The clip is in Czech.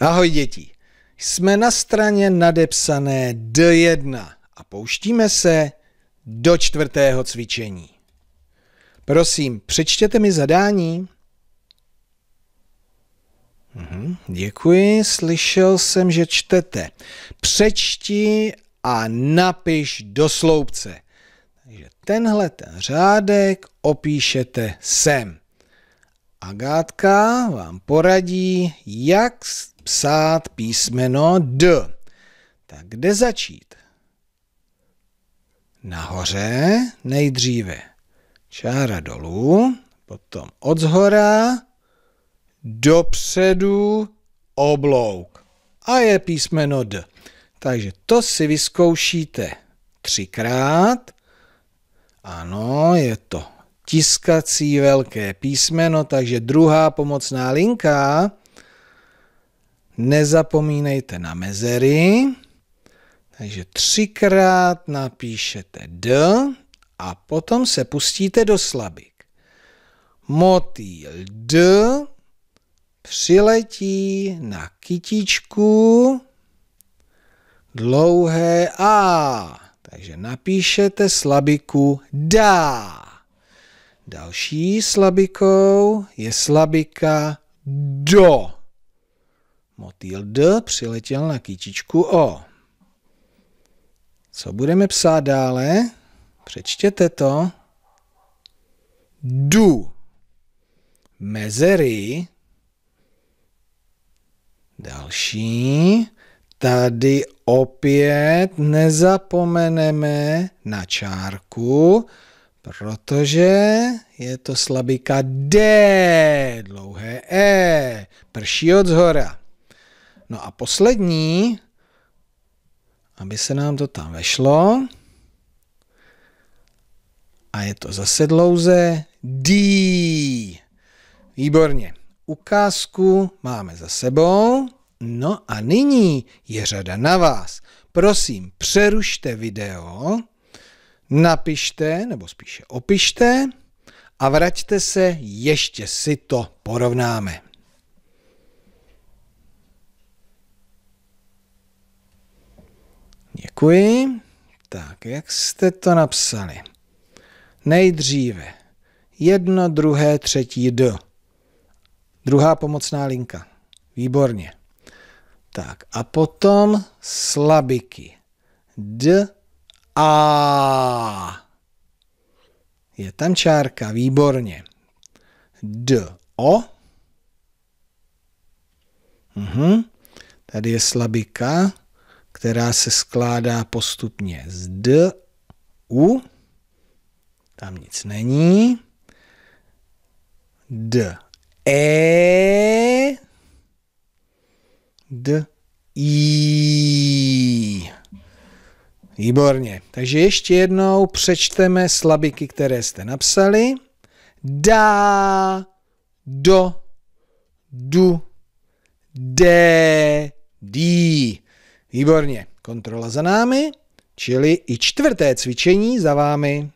Ahoj děti, jsme na straně nadepsané D1 a pouštíme se do čtvrtého cvičení. Prosím, přečtěte mi zadání. Uhum, děkuji, slyšel jsem, že čtete. Přečti a napiš do sloupce. Takže tenhle ten řádek opíšete sem. Agátka vám poradí, jak psát písmeno D. Tak kde začít? Nahoře nejdříve čára dolů, potom od zhora dopředu oblouk a je písmeno D. Takže to si vyzkoušíte třikrát. Ano, je to tiskací velké písmeno, takže druhá pomocná linka Nezapomínejte na mezery. Takže třikrát napíšete D a potom se pustíte do slabik. Motýl D přiletí na kytičku dlouhé A. Takže napíšete slabiku da. Další slabikou je slabika do. Motýl D přiletěl na kytičku O. Co budeme psát dále? Přečtěte to. Du. Mezery. Další. Tady opět nezapomeneme na čárku, protože je to slabika D, dlouhé E, prší od zhora. No a poslední, aby se nám to tam vešlo, a je to zase dlouze D. Výborně. Ukázku máme za sebou. No a nyní je řada na vás. Prosím, přerušte video, napište, nebo spíše opište a vraťte se, ještě si to porovnáme. děkuji. Tak, jak jste to napsali? Nejdříve jedno, druhé, třetí, d. Druhá pomocná linka. Výborně. Tak a potom slabiky. D, A. Je tam čárka, výborně. D, O. Mhm. Tady je slabika která se skládá postupně z D, U, tam nic není, D, E, D, I. Výborně. Takže ještě jednou přečteme slabiky, které jste napsali. Da, do, du, de, dí. Výborně, kontrola za námi, čili i čtvrté cvičení za vámi.